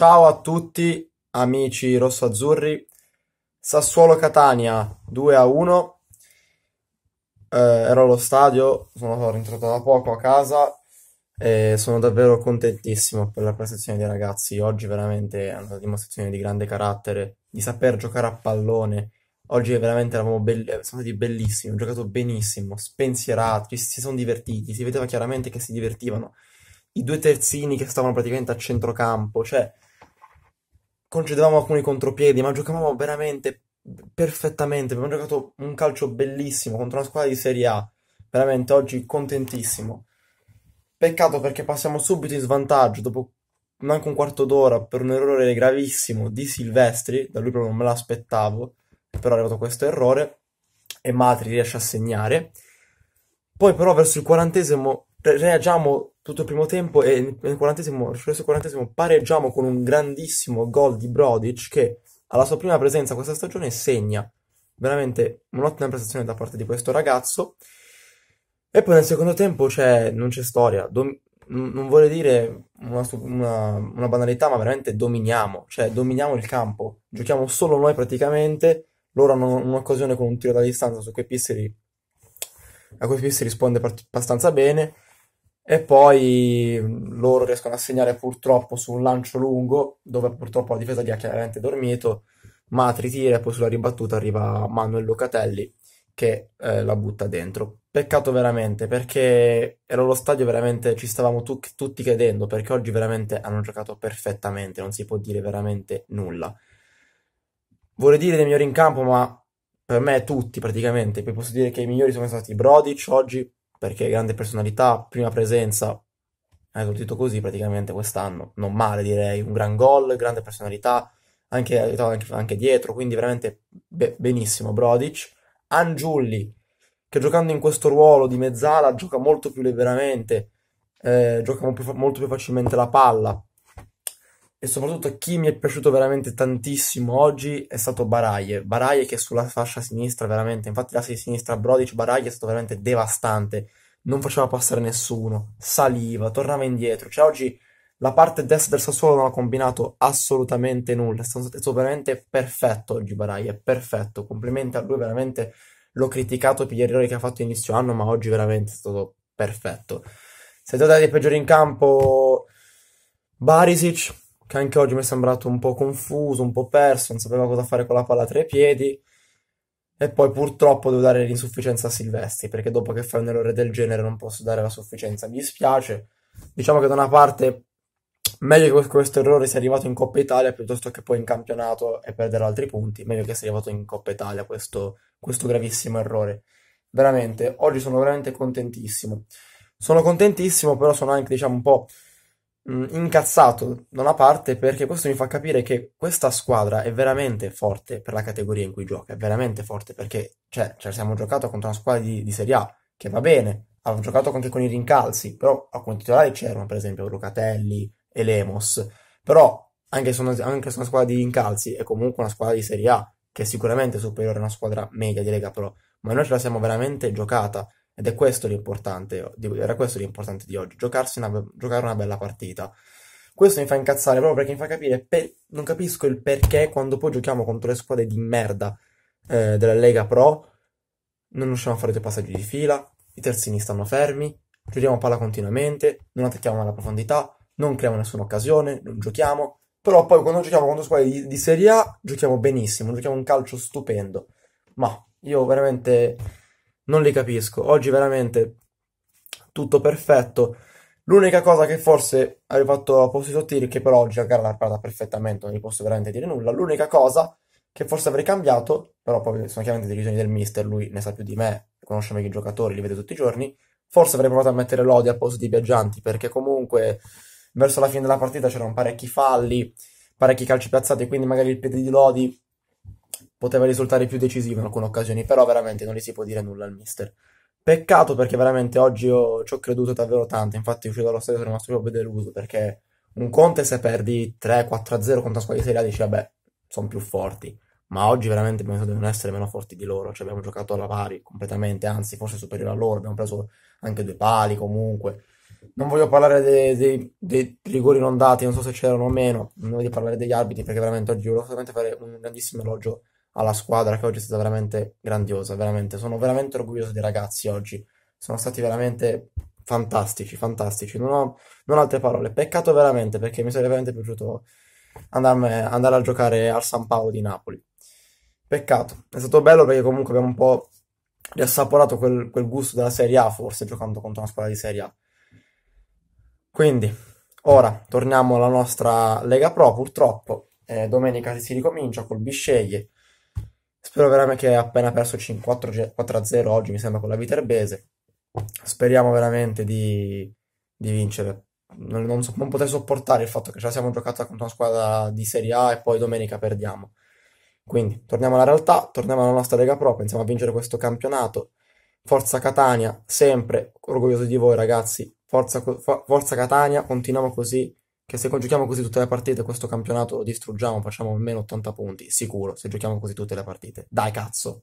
Ciao a tutti amici rossoazzurri, Sassuolo Catania 2 a 1, eh, ero allo stadio, sono rientrato da poco a casa e sono davvero contentissimo per la prestazione dei ragazzi, oggi veramente è una dimostrazione di grande carattere, di saper giocare a pallone, oggi veramente eravamo be- eh, siamo stati bellissimi, hanno giocato benissimo, spensierati, si sono divertiti, si vedeva chiaramente che si divertivano, i due terzini che stavano praticamente a centrocampo, cioè concedevamo alcuni contropiedi, ma giocavamo veramente perfettamente. Abbiamo giocato un calcio bellissimo contro una squadra di Serie A. Veramente oggi contentissimo. Peccato perché passiamo subito in svantaggio dopo neanche un quarto d'ora per un errore gravissimo di Silvestri. Da lui proprio non me l'aspettavo, però è arrivato questo errore e Matri riesce a segnare. Poi però verso il quarantesimo reagiamo tutto il primo tempo e nel quarantesimo, nel quarantesimo pareggiamo con un grandissimo gol di Brodic che alla sua prima presenza questa stagione segna veramente un'ottima prestazione da parte di questo ragazzo e poi nel secondo tempo c'è, cioè, non c'è storia Dom- non vuole dire una, una, una, banalità ma veramente dominiamo cioè dominiamo il campo giochiamo solo noi praticamente loro hanno un'occasione con un tiro da distanza su cui Pisseri a cui Pisseri risponde part- abbastanza bene e poi mm, loro riescono a segnare purtroppo su un lancio lungo, dove purtroppo la difesa gli ha chiaramente dormito, Matri tira e poi sulla ribattuta arriva Manuel Locatelli che eh, la butta dentro. Peccato veramente perché era lo stadio veramente ci stavamo tu- tutti chiedendo perché oggi veramente hanno giocato perfettamente, non si può dire veramente nulla. Vorrei dire dei migliori in campo, ma per me tutti praticamente, poi posso dire che i migliori sono stati Brodic oggi, perché grande personalità, prima presenza, ha esordito così praticamente quest'anno, non male direi, un gran gol, grande personalità, anche, anche, anche dietro, quindi veramente be- benissimo Brodic. Angiulli, che giocando in questo ruolo di mezzala gioca molto più liberamente, eh, gioca molto più, molto più facilmente la palla, e soprattutto chi mi è piaciuto veramente tantissimo oggi è stato Baraje. Baraje che è sulla fascia sinistra veramente, infatti la sinistra Brodic Baraje è stato veramente devastante, non faceva passare nessuno, saliva, tornava indietro. Cioè oggi la parte destra del Sassuolo non ha combinato assolutamente nulla, è stato, è stato veramente perfetto oggi Baraje, perfetto. Complimenti a lui, veramente l'ho criticato per gli errori che ha fatto inizio anno, ma oggi veramente è stato perfetto. Se date dei peggiori in campo Barisic che anche oggi mi è sembrato un po' confuso, un po' perso, non sapeva cosa fare con la palla tra i piedi. E poi purtroppo devo dare l'insufficienza a Silvestri, perché dopo che fai un errore del genere non posso dare la sufficienza. Mi dispiace. Diciamo che da una parte meglio che questo errore sia arrivato in Coppa Italia piuttosto che poi in campionato e perdere altri punti. Meglio che sia arrivato in Coppa Italia questo, questo gravissimo errore. Veramente, oggi sono veramente contentissimo. Sono contentissimo, però sono anche, diciamo, un po' Mm, incazzato da una parte perché questo mi fa capire che questa squadra è veramente forte per la categoria in cui gioca, è veramente forte perché cioè, cioè siamo giocato contro una squadra di, di Serie A che va bene, ha giocato anche con i rincalzi, però alcuni titolari c'erano per esempio Lucatelli e Lemos, però anche se, una, anche su una squadra di rincalzi è comunque una squadra di Serie A che è sicuramente superiore a una squadra media di Lega Pro, ma noi ce la siamo veramente giocata ed è questo l'importante, era questo l'importante di oggi, una, giocare una bella partita. Questo mi fa incazzare proprio perché mi fa capire, per, non capisco il perché quando poi giochiamo contro le squadre di merda eh, della Lega Pro, non riusciamo a fare due passaggi di fila, i terzini stanno fermi, giochiamo palla continuamente, non attacchiamo alla profondità, non creiamo nessuna occasione, non giochiamo. Però poi quando giochiamo contro squadre di, di Serie A, giochiamo benissimo, giochiamo un calcio stupendo. Ma io veramente non li capisco. Oggi veramente tutto perfetto. L'unica cosa che forse avrei fatto a posto sottili, che però oggi la gara l'ha parata perfettamente, non gli posso veramente dire nulla. L'unica cosa che forse avrei cambiato, però poi sono chiaramente decisioni del mister, lui ne sa più di me, conosce meglio i giocatori, li vede tutti i giorni. Forse avrei provato a mettere l'odio al posto di Viaggianti, perché comunque verso la fine della partita c'erano parecchi falli, parecchi calci piazzati, quindi magari il piede di Lodi poteva risultare più decisivo in alcune occasioni, però veramente non gli si può dire nulla al mister. Peccato perché veramente oggi io ci ho creduto davvero tanto, infatti uscito dallo stadio sono rimasto proprio deluso perché un conte se perdi 3-4-0 contro squadra di Serie A dice vabbè, sono più forti, ma oggi veramente abbiamo dovuto essere meno forti di loro, cioè abbiamo giocato alla pari completamente, anzi forse superiore a loro, abbiamo preso anche due pali comunque. Non voglio parlare dei, dei, dei rigori non dati, non so se c'erano o meno, non voglio parlare degli arbitri perché veramente oggi volevo solamente fare un grandissimo elogio alla squadra che oggi è stata veramente grandiosa, veramente. Sono veramente orgoglioso dei ragazzi oggi. Sono stati veramente fantastici, fantastici. Non ho, non altre parole. Peccato veramente perché mi sarebbe veramente piaciuto andarme, andare a giocare al San Paolo di Napoli. Peccato. È stato bello perché comunque abbiamo un po' riassaporato quel, quel gusto della Serie A, forse giocando contro una squadra di Serie A. Quindi, ora torniamo alla nostra Lega Pro. Purtroppo, eh, domenica si ricomincia col Bisceglie Spero veramente che ha appena perso 4-0 oggi, mi sembra, con la Viterbese. Speriamo veramente di, di vincere. Non, non, so, non, poter sopportare il fatto che ce siamo giocati contro una squadra di Serie A e poi domenica perdiamo. Quindi torniamo alla realtà, torniamo alla nostra Lega Pro, pensiamo a vincere questo campionato. Forza Catania, sempre orgoglioso di voi ragazzi. Forza, forza Catania, continuiamo così che se giochiamo così tutte le partite questo campionato lo distruggiamo, facciamo almeno 80 punti, sicuro, se giochiamo così tutte le partite. Dai cazzo!